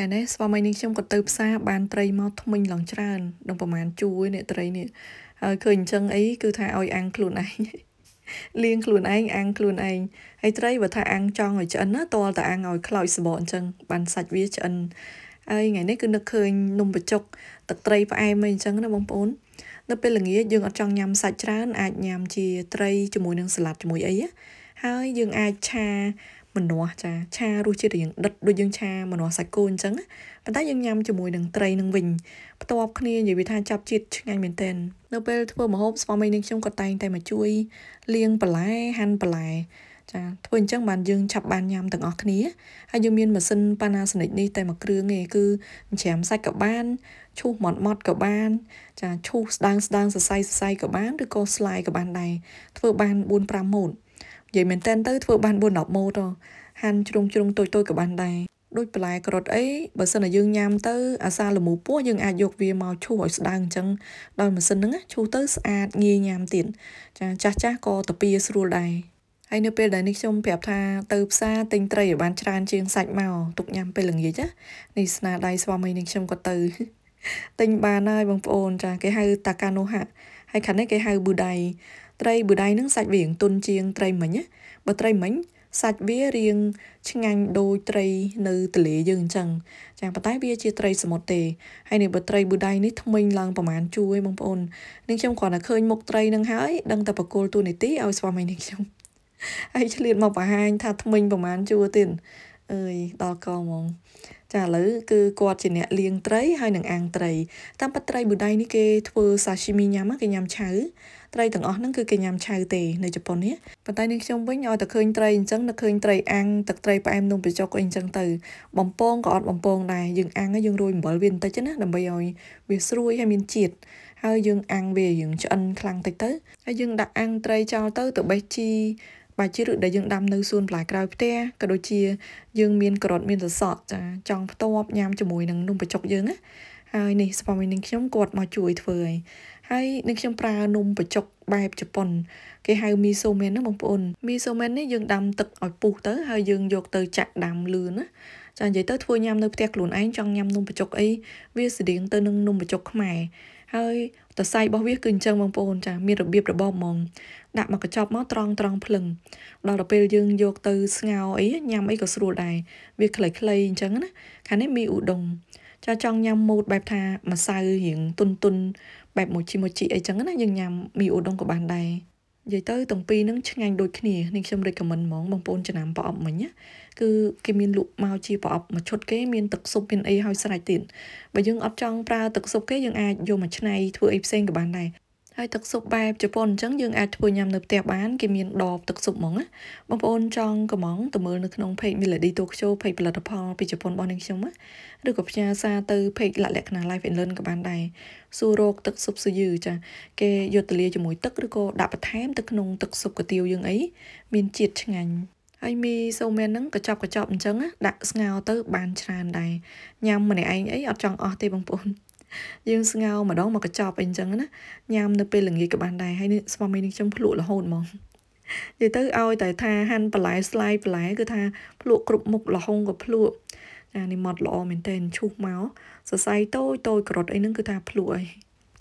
ថ្ងៃនេះស្វាមីនឹងខ្ញុំក៏ទៅផ្សារបានត្រីមកថ្មិញឡើងច្រើននឹងប្រហែលជួយអ្នកត្រីនេះហើយឃើញអញ្ចឹងអីគឺថាឲ្យអាំងខ្លួនឯងលៀងខ្លួនឯងអាំងខ្លួនឯងហើយត្រីបើថាអាំងចង់ឲ្យឆ្អិនណាតលតអាំងឲ្យខ្លោចសបកអញ្ចឹងបានសាច់វាឆ្អិនហើយថ្ងៃនេះគឺនឹកឃើញនំបញ្ចុកទឹកត្រីផ្អែមអីអញ្ចឹងណាបងប្អូននៅពេលល្ងាចយើងអត់ចង់ញ៉ាំសាច់ច្រើនអាចញ៉ាំជាត្រីជាមួយនឹងសាឡាត់ជាមួយអីហើយយើងអាចឆាម្នាស់ចាឆារសជាតិរៀងដិតដូចយើងឆាម្នាស់សាច់គោអញ្ចឹងប៉ុន្តែយើងញ៉ាំជាមួយនឹងត្រីនឹងវិញផ្ទាប់គ្នានិយាយថាចាប់ជាតិឆ្ងាញ់មែនទែននៅពេលធ្វើម្ហូបស្វាមីនឹងខ្ញុំក៏តែងតែមកជួយលាងបន្លែ ហាន់បន្លែចាធ្វើអញ្ចឹងបានយើងឆាប់បានញ៉ាំទាំងអស់គ្នាហើយយើងមានម៉ាស៊ីន Panasonic នេះតែមួយគ្រឿងឯងគឺច្រាមសាច់ក៏បានឈូសម៉ត់ម៉ត់ក៏បាន ចាឈូសស្ដើងស្ដើងសរសៃសរសៃក៏បានឬក៏ស្លាយក៏បានដែរធ្វើ បាន4 5ម៉ូតនិយាយមែនតែនទៅធ្វើបាន4 10ម៉ូតហាន់ជ្រុងជ្រុងតូចតូចក៏បានដែរដូចបន្លែក្រូចអីបើសិនតែយើងញ៉ាំទៅ អាសាល្មូពោះយើងអាចយកវាមកឈូសឲ្យស្ដើងអញ្ចឹងដោយម៉ាស៊ីនហ្នឹងឈូសទៅស្អាតងាយញ៉ាំទៀតចាចាស់ចាស់ក៏តាពីស្រួលដែរហើយនៅពេលដែលនេះខ្ញុំប្រាប់ថា ទៅផ្សារទិញត្រីឲ្យបានច្រើនជាងសាច់មកទុកញ៉ាំពេលល្ងាចណានេះស្នាដៃស្វាមីនេះខ្ញុំក៏ទៅទិញបានហើយបងប្អូនចាគេហៅ តាកាណូហាហើយខាងនេះគេហៅប៊ូដៃត្រីប៊ូដៃនឹងសាច់វារៀងទុនជាងត្រីមិញណាបើត្រីមិញ សាច់វារៀងឆ្ងាញ់ដូចត្រីនៅទន្លេយើងអញ្ចឹងចាប៉ុន្តែវាជាត្រីសមុទ្រទេហើយនេះបើត្រីប៊ូដៃនេះថ្មិញឡើងប្រហែលជួយបងប្អូននេះខ្ញុំគ្រាន់តែឃើញមុខត្រីនឹងហើយដឹងតែបកគលទូនីតិឲ្យស្វាមីនេះខ្ញុំហើយឆ្លៀតមកបង្ហាញថាថ្មិញប្រហែលជួទៀតអើយដល់កហ្មងចាឥឡូវគឺគាត់ជាអ្នកលាងត្រីហើយនឹងអាំងត្រីតាមពិតត្រីប៊ូដៃនេះគេធ្វើសាស៊ីមីញ៉ាំគេញ៉ាំឆៅត្រីទាំងអស់ហ្នឹងគឺគេញ៉ាំឆៅទេនៅជប៉ុននេះប៉ុន្តែនឹងខ្ញុំវិញឲ្យតែឃើញត្រីអញ្ចឹងនឹកឃើញត្រីអាំងទឹកត្រីផ្អែមនំបញ្ចុកអីអញ្ចឹងទៅបំពងក៏អត់បំពងដែរយើងអាំងហើយយើងរោយអំបិលវាបន្តិចណាដើម្បីឲ្យ វាស្រួយហើយមានជាតិហើយយើងអាំងវាយើងឆ្អិនខ្លាំងតិចទៅហើយយើងដាក់អាំងត្រីចោលទៅទៅបេះជីបើជាឬដែលយើងដាំនៅសួនផ្លែក្រៅផ្ទះក៏ដូចជាយើងមានក្រូតមានសសក់ចាចង់ផ្ទាប់ញ៉ាំជាមួយនឹងនំបញ្ចុកយើងណាហើយនេះស្វាមីនឹងខ្ញុំគាត់មកជួយធ្វើឲ្យហើយនឹងខ្ញុំប្រើនំបញ្ចុកបែបជប៉ុនគេហៅមីសូមែនណាបងប្អូនមីសូមែននេះយើងដាំទឹកឲ្យពុះទៅហើយយើងយកទៅចាក់ដាំលឿនណាចានិយាយទៅធ្វើញ៉ាំនៅផ្ទះខ្លួនឯងចង់ញ៉ាំនំបញ្ចុកអីវាស្រដៀងទៅនឹងនំបញ្ចុកខ្មែរហើយតសៃរបស់វាគឺអញ្ចឹងបងប្អូនចាមានរបៀបរបបហ្មង ដាក់មកកញ្ចប់មកត្រង់ត្រង់ភ្លឹងដល់ទៅពេលយើងយកទៅស្ងោអីញ៉ាំអីក៏ស្រួលដែរវាខ្លីៗអញ្ចឹងណាខាងនេះមីឧដុងចាចង់ញ៉ាំម៉ូតបែបថាម្សៅរៀងទុនទុនបែបមួយជីមួយជីអីចឹងណាយើងញ៉ាំមីឧដុងក៏បានដែរនិយាយទៅទាំងពីរហ្នឹងឆ្ងាញ់ដូចគ្នានេះខ្ញុំ recommend ហ្មងបងប្អូនចំណាំប្រអប់មិញណាគឺគេមានលក់មកជាប្រអប់មួយឈុតគេមានទឹកស៊ុបមានអីឲ្យស្រេចទៀតបើយើងអត់ចង់ប្រើទឹកស៊ុបគេយើងអាចយកមកច្នៃធ្វើអីផ្សេងក៏បានដែរហើយទឹកស៊ុបបែបជប៉ុនអញ្ចឹងយើងអាចធ្វើញ៉ាំនៅផ្ទះបានគេមានដបទឹកស៊ុបហ្មងណាបងប្អូនចង់កំងទៅមើលនៅក្នុងเพจ Melody Tokyo เพจផលិតផលពីជប៉ុនរបស់នាងខ្ញុំណាឬក៏ផ្ញើសារទៅเพจលក្ខណៈ Live and Learn ក៏បានដែរសួររកទឹកស៊ុបស៊ូយឺចាគេយកទៅលាយជាមួយ ទឹកឬក៏ដាក់បន្ថែមទៅក្នុងទឹកស៊ុបកាទៀវយើងអីមានជាតិឆ្ងាញ់ហើយមីសូមែនហ្នឹងកញ្ចប់កញ្ចប់អញ្ចឹងដាក់ស្ងោរទៅបានច្រើនដែរញ៉ាំម្នាក់ឯងអីអត់ចង់អស់ទេបងប្អូនយើងស្ងោម្ដងមកកញ្ចប់អីចឹងណាញ៉ាំនៅពេលល្ងាចក៏បានដែរហើយស្វាមីនឹងខ្ញុំភ្លក់រហូតហ្មងនិយាយទៅឲ្យតែថាហាន់បន្លែស្លាយបន្លែគឺថាភ្លក់គ្រប់មុខលហុងក៏ភ្លក់អានេះម៉ត់ល្អមែនតើឈូសមកសរសៃតូចតូចក្រុតអីហ្នឹងគឺថាភ្លក់អី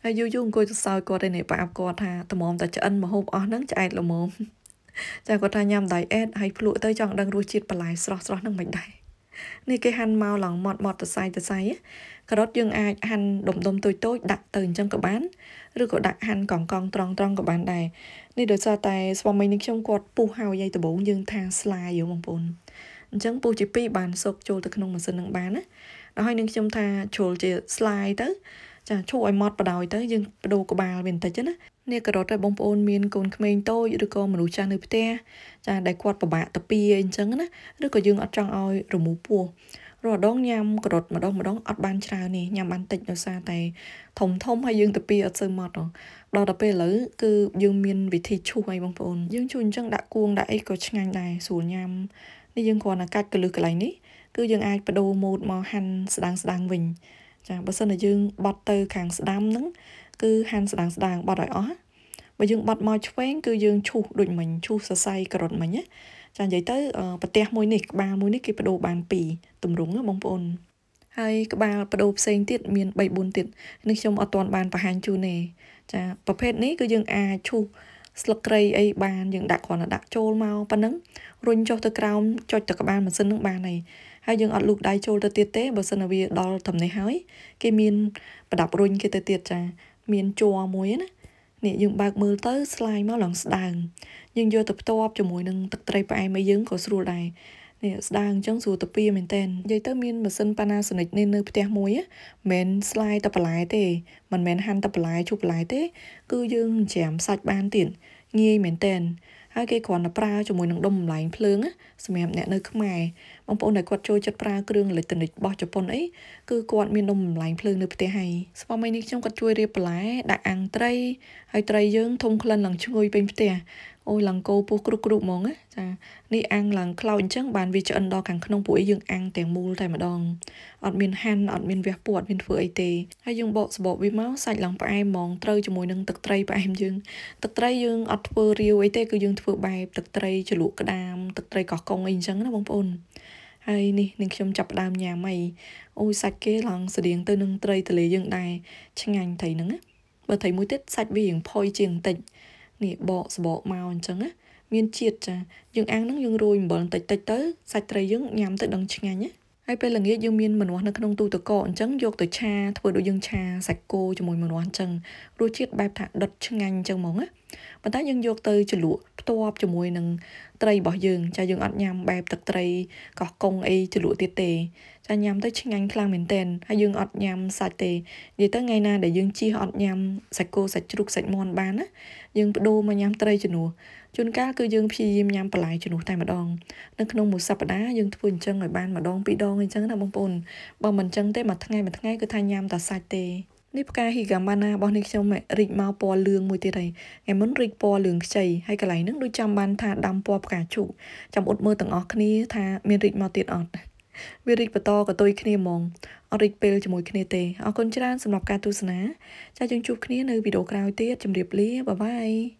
ហើយយូរយូរអង្គុយទៅសើចគាត់ឯនេះបាបគាត់ថាត្មមតែឆ្អិនមហូបអស់ហ្នឹងឆ្អែតល្មមចាគាត់ថាញ៉ាំ diet ហើយភ្លក់ទៅចង់ដឹងរសជាតិបន្លែស្រស់ស្រស់ហ្នឹងមិនដែរនេះគេហាន់មកឡងម៉ត់ម៉ត់ទៅសៃទៅសៃការ៉ុតយើងអាចហាន់ដុំដុំតូចតូចដាក់ទៅអញ្ចឹងក៏បាន ឬក៏ដាក់ហាន់កង់កង់ត្រង់ត្រង់ក៏បានដែរនេះដោយសារតែស្វាមីនេះខ្ញុំគាត់ពុះហើយយាយដំបងយើងថាស្លាយយោបងប្អូនអញ្ចឹងពុះជា2បាន សុកចូលទៅក្នុងម៉ាស៊ីននឹងបានណាហើយនឹងខ្ញុំថាជ្រុលជាស្លាយទៅចាឈូឲ្យម៉ត់បដ ாய் ទៅយើងបដូរក្បាលវាបន្តិចណានេះក៏រត់ឲ្យបងប្អូនមានកូនក្មេងតូចឬក៏មនុស្សចាស់នៅផ្ទះចាដែលគាត់ពិបាកតាពីអីចឹងណាឬក៏យើងអត់ចង់ឲ្យរមូរពោះរាល់ដងញ៉ាំក្រុតម្ដងម្ដងអត់បានច្រើននេះញ៉ាំបានតិចដោយសារតែធំធំហើយយើងទៅពីអត់សូវម៉ត់ដល់ដល់ពេលឥឡូវគឺយើងមានវិធីឈូសអីបងប្អូន យើងឈូសអញ្ចឹងដាក់គួងដាក់អីក៏ឆ្ងាញ់ដែរស្រួលញ៉ាំនេះយើងគ្រាន់តែកាច់កលឹះកន្លែងនេះគឺយើងអាចបដូរម៉ូតមកហាន់ស្ដាងស្ដាងវិញចាបើសិនតែយើងបត់ទៅខាងស្ដាំហ្នឹងគឺហាន់ស្ដាងស្ដាងបត់ឲ្យអស់បើយើងបត់មកឆ្វេងគឺយើងឈូសដូចមិញឈូសសរសៃក្រុតមិញណាចានិយាយទៅ ប្រទេសមួយនេះក្បាលមួយនេះគេបដូរបាន2ទម្រង់បងប្អូនហើយក្បាលបដូរផ្សេងទៀតមាន3 4ទៀតនេះខ្ញុំអត់ទាន់បានបង្ហាញជូនទេចាប្រភេទនេះគឺយើងអាចឈូសស្លឹកក្រៃអីបានយើងដាក់គ្រាន់តែដាក់ចូលមកប៉ុណ្ណឹងរុញចុះទៅក្រោមចុចទៅក្បាលម៉ាស៊ីននឹងបានហើយហើយយើងអត់លូកដៃចូលទៅទៀតទេបើសិនវាដល់ទំនេះហើយគេមានប្រដាប់រុញគេទៅទៀតចា មានជ័រមួយណានេះយើងបើកមើលទៅស្លាយមកឡើងស្ដើងយើងយកទៅផ្ទាប់ជាមួយនឹងទឹកត្រីផ្អែមឲ្យយើងក៏ស្រួលដែរនេះស្ដើងអញ្ចឹងស្រួលតាពីមែនតែននិយាយទៅ មានម៉ាស៊ីន Panasonic នេះនៅផ្ទះមួយមិនស្លាយតែបន្លែទេ មិនមែនហាន់តែបន្លែជូបបន្លែទេ គឺយើងច្រាមសាច់បានទៀតងាយមែនតែនហើយគេគ្រាន់តែប្រើជាមួយនឹងដុំម្លែងភ្លើងសម្រាប់អ្នកនៅខ្មែរបងប្អូនដែលគាត់ចូលចិត្តប្រើគ្រឿងអេឡិចត្រូនិករបស់ជប៉ុនអីគឺគាត់មាននំម្លាញភ្លើងនៅផ្ទះហើយស្វាមីនេះខ្ញុំគាត់ជួយរៀបបន្លែដាក់អាំងត្រីហើយត្រីយើងធំក្លិនឡើងឈ្ងុយពេញផ្ទះអូយឡង្កោពោះគ្រុបគ្រុបហ្មងណាចានេះអាំងឡើងខ្លោចអញ្ចឹងបានវាឆ្អិនដល់ខាងក្នុងពួកឯងយើងអាំងទាំងមូលតែម្ដងអត់មានហាន់អត់មានវះពោះអត់មានធ្វើអីទេហើយយើងបកសបកវាមកសាច់ឡើងផ្អែមហ្មងត្រូវជាមួយនឹងទឹកត្រីផ្អែមយើងទឹកត្រីយើងអត់ធ្វើរាវអីទេគឺយើងធ្វើបែបទឹកត្រីជ្រលក់ក្តាមទឹកត្រីកោះកុងអីអញ្ចឹងណាបងប្អូនហើយនេះនឹងខ្ញុំចាប់ផ្ដើមញ៉ាំអីអូសាច់គេឡើងស្រដៀងទៅនឹងត្រីទលេយើងដែរឆ្ងាញ់ត្រីហ្នឹងណាបើត្រីមួយទៀតសាច់វារៀងផុយជាងបន្តិចនេះបកសបកមកអញ្ចឹងណាមានជាតិចា យើងអាំងហ្នឹងយើងរោយអំបិលបន្តិចតិចទៅសាច់ត្រីយើងញ៉ាំទៅដឹងឆ្ងាញ់ណាហើយពេលល្ងាចយើងមានម្នាស់នៅក្នុងទូទឹកកកអញ្ចឹងយកទៅឆាធ្វើដូចយើងឆាសាច់គោជាមួយម្នាស់អញ្ចឹងរសជាតិបែបថាដុតឆ្ងាញ់អញ្ចឹងហ្មងណាប៉ុន្តែយើងយកទៅជ្រលក់ផ្ទាប់ជាមួយនឹងត្រីរបស់យើង ចាយើងអត់ញ៉ាំបែបទឹកត្រីកោះកុងអីជ្រលក់ទៀតទេចាញ៉ាំទៅឆ្ងាញ់ខ្លាំងមែនទែនហើយយើងអត់ញ៉ាំសាច់ទេនិយាយទៅថ្ងៃណាដែលយើងជិះអត់ញ៉ាំសាច់គោសាច់ជ្រូកសាច់មាន់បានណាយើងបដូរមកញ៉ាំត្រីជំនួសជួនកាលគឺយើងព្យាយាមញ៉ាំបន្លែជំនួសតែម្ដងនៅក្នុងមួយសប្ដាហ៍យើងធ្វើអញ្ចឹងឲ្យបានម្ដងពីរដងអញ្ចឹងណាបងប្អូនបើមិនអញ្ចឹងទេមួយថ្ងៃមួយថ្ងៃគឺថាញ៉ាំតែសាច់ទេនេះផ្កា Higamana របស់នេះខ្ញុំរីកមកពណ៌លឿងមួយទៀតហើយថ្ងៃមុនរីកពណ៌លឿងខ្ចីហើយកន្លែងហ្នឹងដូចចាំបានថាដាំពណ៌ផ្កាឈូកចាំអ៊ុតមើលទាំងអស់គ្នាថាមានរីកមកទៀតអត់វារីកបន្តកតុយគ្នាហ្មងអត់រីកពេលជាមួយគ្នាទេអរគុណច្រើនសម្រាប់ការទស្សនាចាយើងជួបគ្នានៅវីដេអូក្រោយទៀតជម្រាបលាបាយបាយ